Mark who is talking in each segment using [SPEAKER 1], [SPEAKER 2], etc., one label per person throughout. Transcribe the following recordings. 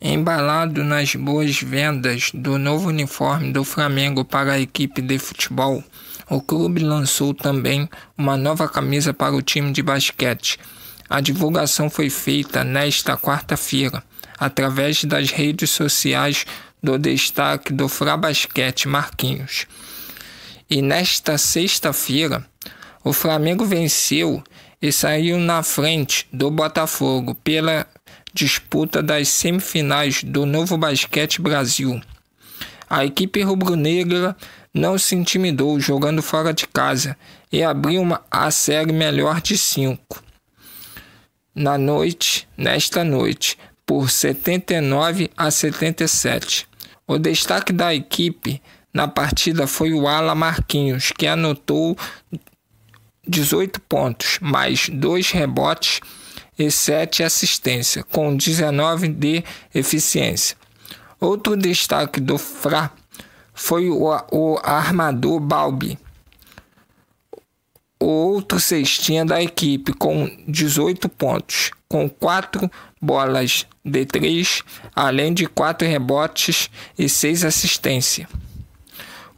[SPEAKER 1] Embalado nas boas vendas do novo uniforme do Flamengo para a equipe de futebol, o clube lançou também uma nova camisa para o time de basquete. A divulgação foi feita nesta quarta-feira, através das redes sociais do destaque do Fra Basquete Marquinhos. E nesta sexta-feira, o Flamengo venceu e saiu na frente do Botafogo pela disputa das semifinais do Novo Basquete Brasil. A equipe rubro-negra não se intimidou jogando fora de casa e abriu uma, a série melhor de cinco. Na noite, nesta noite, por 79 a 77. O destaque da equipe na partida foi o Ala Marquinhos, que anotou 18 pontos, mais dois rebotes e 7 assistência, com 19 de eficiência. Outro destaque do Fra foi o, o armador Balbi, o outro cestinha da equipe, com 18 pontos, com 4 bolas de 3, além de 4 rebotes e 6 assistências.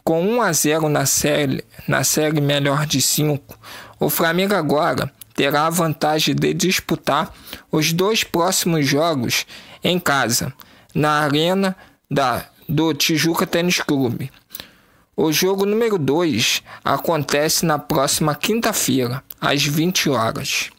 [SPEAKER 1] Com 1 a 0 na série, na série melhor de 5, o Flamengo agora terá a vantagem de disputar os dois próximos jogos em casa, na arena da, do Tijuca Tênis Clube. O jogo número 2 acontece na próxima quinta-feira, às 20 horas.